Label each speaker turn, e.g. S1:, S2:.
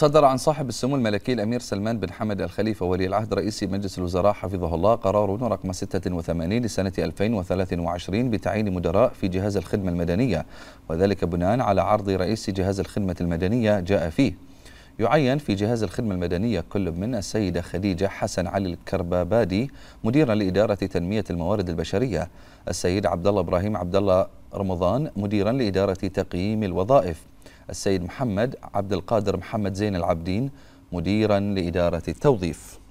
S1: صدر عن صاحب السمو الملكي الأمير سلمان بن حمد الخليفة ولي العهد رئيس مجلس الوزراء حفظه الله قرار رقم 86 لسنة 2023 بتعيين مدراء في جهاز الخدمة المدنية وذلك بناء على عرض رئيس جهاز الخدمة المدنية جاء فيه يعين في جهاز الخدمة المدنية كل من السيدة خديجة حسن علي الكربابادي مديرا لإدارة تنمية الموارد البشرية السيد عبد الله إبراهيم عبد الله رمضان مديرا لإدارة تقييم الوظائف السيد محمد عبد القادر محمد زين العابدين مديرا لإدارة التوظيف